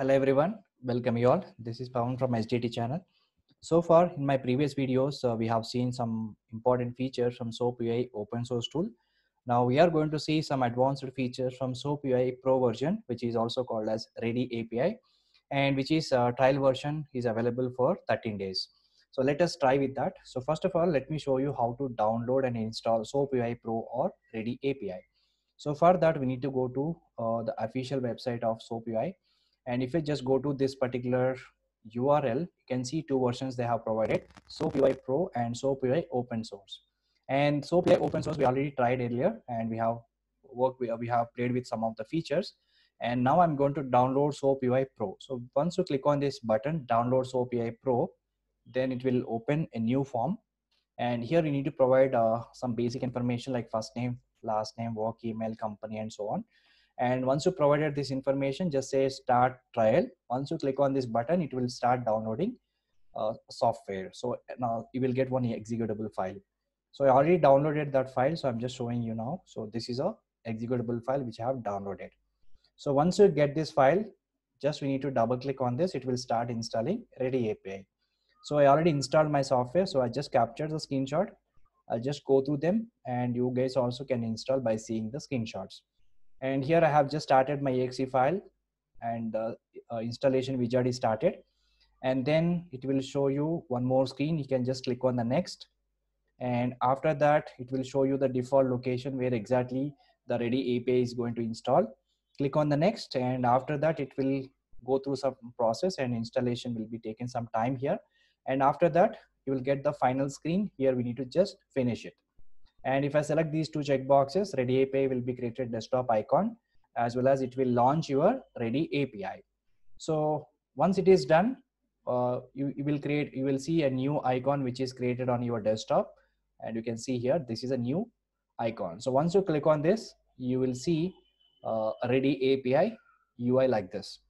hello everyone welcome you all this is Pawan from SDT channel so far in my previous videos uh, we have seen some important features from SOAP UI open source tool now we are going to see some advanced features from SOAP UI pro version which is also called as ready API and which is uh, trial version is available for 13 days so let us try with that so first of all let me show you how to download and install SOAP UI pro or ready API so for that we need to go to uh, the official website of SOAP UI and if you just go to this particular url you can see two versions they have provided soap ui pro and soap ui open source and soap ui open source we already tried earlier and we have worked we, we have played with some of the features and now i'm going to download soap ui pro so once you click on this button download soap ui pro then it will open a new form and here you need to provide uh, some basic information like first name last name work email company and so on and once you provided this information just say start trial once you click on this button it will start downloading uh, software so now you will get one executable file so i already downloaded that file so i'm just showing you now so this is a executable file which i have downloaded so once you get this file just we need to double click on this it will start installing ready api so i already installed my software so i just captured the screenshot i'll just go through them and you guys also can install by seeing the screenshots and here I have just started my exe file and uh, uh, installation wizard is started and then it will show you one more screen you can just click on the next and after that it will show you the default location where exactly the ready API is going to install click on the next and after that it will go through some process and installation will be taking some time here and after that you will get the final screen here we need to just finish it and if I select these two checkboxes, Ready API will be created desktop icon as well as it will launch your Ready API. So once it is done, uh, you, you will create, you will see a new icon which is created on your desktop. And you can see here, this is a new icon. So once you click on this, you will see uh, Ready API UI like this.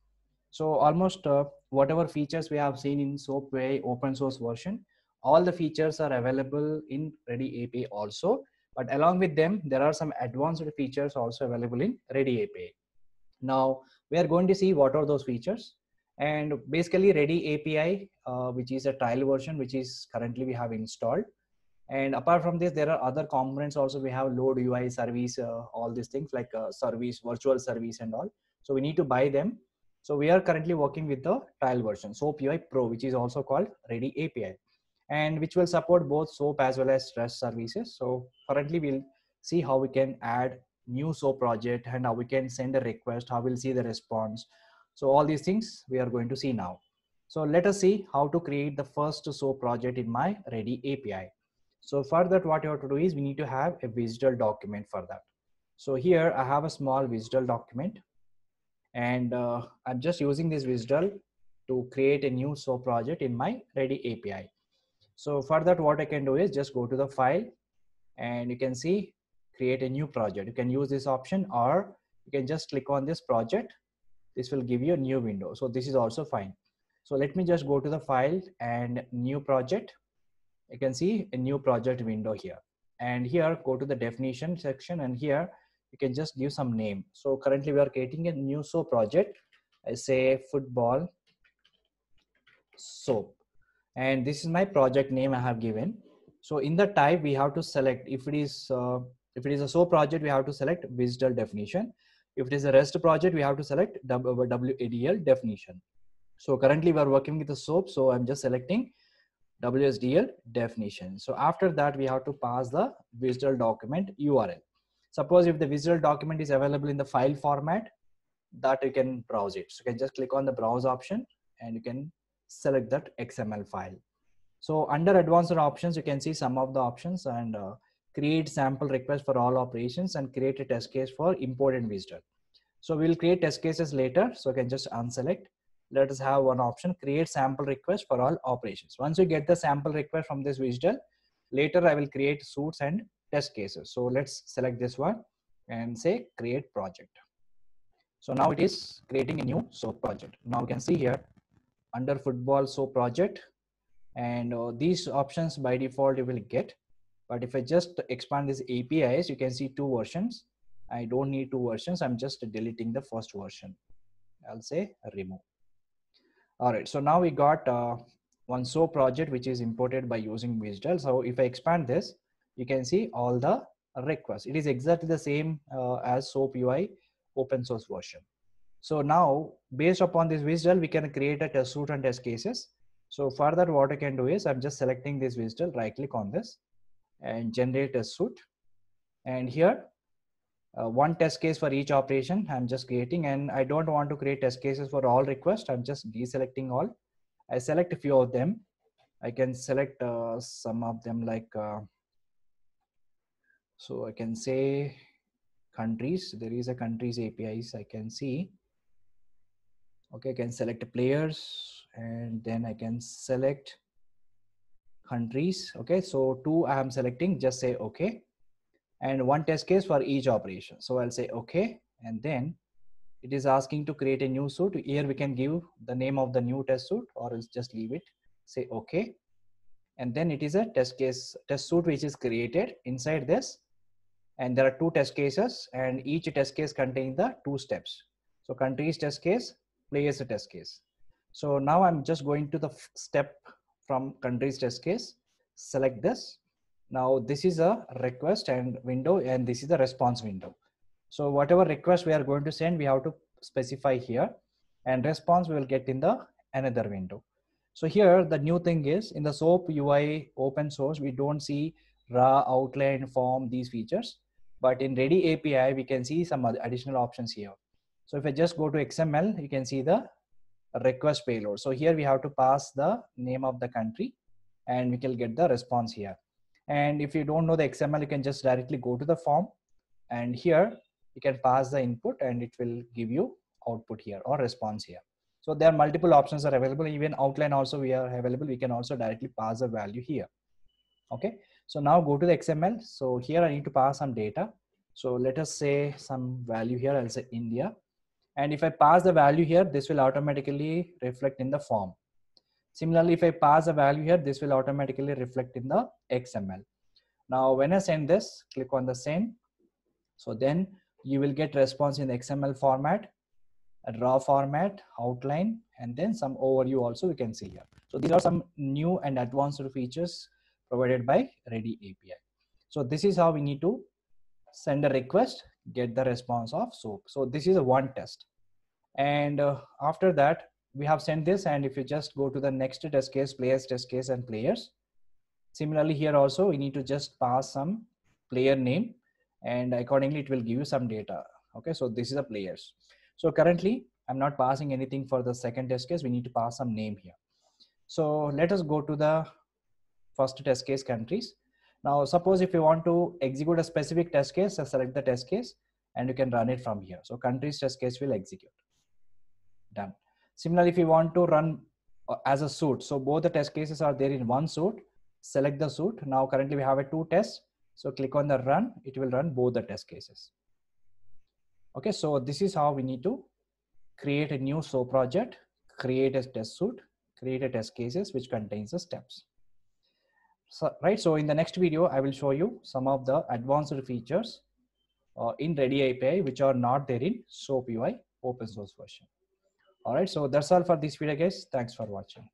So almost uh, whatever features we have seen in SOAP way open source version, all the features are available in ready API also but along with them there are some advanced features also available in ready API now we are going to see what are those features and basically ready API uh, which is a trial version which is currently we have installed and apart from this there are other components also we have load ui service uh, all these things like uh, service virtual service and all so we need to buy them so we are currently working with the trial version soap ui pro which is also called ready api and which will support both SOAP as well as REST services. So currently we'll see how we can add new SOAP project and how we can send a request, how we'll see the response. So all these things we are going to see now. So let us see how to create the first SOAP project in my ready API. So for that, what you have to do is we need to have a visual document for that. So here I have a small visual document and uh, I'm just using this visual to create a new SOAP project in my ready API. So for that, what I can do is just go to the file and you can see create a new project. You can use this option or you can just click on this project. This will give you a new window. So this is also fine. So let me just go to the file and new project. You can see a new project window here. And here go to the definition section and here you can just give some name. So currently we are creating a new so project. I say football soap and this is my project name I have given. So in the type, we have to select if it is uh, if it is a SO project, we have to select WSDL definition. If it is a REST project, we have to select WADL definition. So currently we are working with the SOAP, so I'm just selecting WSDL definition. So after that, we have to pass the WSDL document URL. Suppose if the WSDL document is available in the file format, that you can browse it. So you can just click on the browse option and you can select that XML file. So under advanced options, you can see some of the options and uh, create sample request for all operations and create a test case for import and visitor. So we'll create test cases later. So I can just unselect. Let us have one option, create sample request for all operations. Once you get the sample request from this visitor, later I will create suits and test cases. So let's select this one and say create project. So now it is creating a new so project. Now you can see here under football so project and uh, these options by default you will get but if i just expand this apis you can see two versions i don't need two versions i'm just deleting the first version i'll say remove all right so now we got uh, one so project which is imported by using visual so if i expand this you can see all the requests it is exactly the same uh, as soap ui open source version so now based upon this visual, we can create a test suit and test cases. So for that, what I can do is I'm just selecting this visual, right click on this and generate a suit. And here, uh, one test case for each operation I'm just creating and I don't want to create test cases for all requests. I'm just deselecting all. I select a few of them. I can select uh, some of them like, uh, so I can say countries, there is a countries APIs I can see okay I can select players and then I can select countries okay so two I am selecting just say okay and one test case for each operation so I'll say okay and then it is asking to create a new suit here we can give the name of the new test suit or just leave it say okay and then it is a test case test suit which is created inside this and there are two test cases and each test case contains the two steps so countries test case play as a test case. So now I'm just going to the step from country's test case, select this. Now this is a request and window and this is the response window. So whatever request we are going to send, we have to specify here and response we will get in the another window. So here the new thing is in the SOAP UI open source, we don't see raw outline form, these features, but in ready API, we can see some additional options here. So if I just go to XML, you can see the request payload. So here we have to pass the name of the country and we can get the response here. And if you don't know the XML, you can just directly go to the form and here you can pass the input and it will give you output here or response here. So there are multiple options are available. Even outline also we are available. We can also directly pass the value here. Okay. So now go to the XML. So here I need to pass some data. So let us say some value here. I'll say India and if I pass the value here, this will automatically reflect in the form. Similarly, if I pass a value here, this will automatically reflect in the XML. Now, when I send this, click on the send. So then you will get response in XML format, raw format, outline, and then some overview also we can see here. So these are some new and advanced features provided by Ready API. So this is how we need to send a request get the response of soap. So this is a one test. And uh, after that, we have sent this. And if you just go to the next test case, players, test case and players. Similarly here also, we need to just pass some player name and accordingly it will give you some data. Okay, so this is a players. So currently I'm not passing anything for the second test case. We need to pass some name here. So let us go to the first test case countries now, suppose if you want to execute a specific test case, so select the test case and you can run it from here. So countries test case will execute. Done. Similarly, if you want to run uh, as a suit, so both the test cases are there in one suit, select the suit. Now currently we have a two test. So click on the run, it will run both the test cases. Okay, so this is how we need to create a new SO project, create a test suit, create a test cases which contains the steps so, right? So in the next video, I will show you some of the advanced features uh, in Ready API, which are not there in SOAP UI open source version. All right. So that's all for this video guys. Thanks for watching.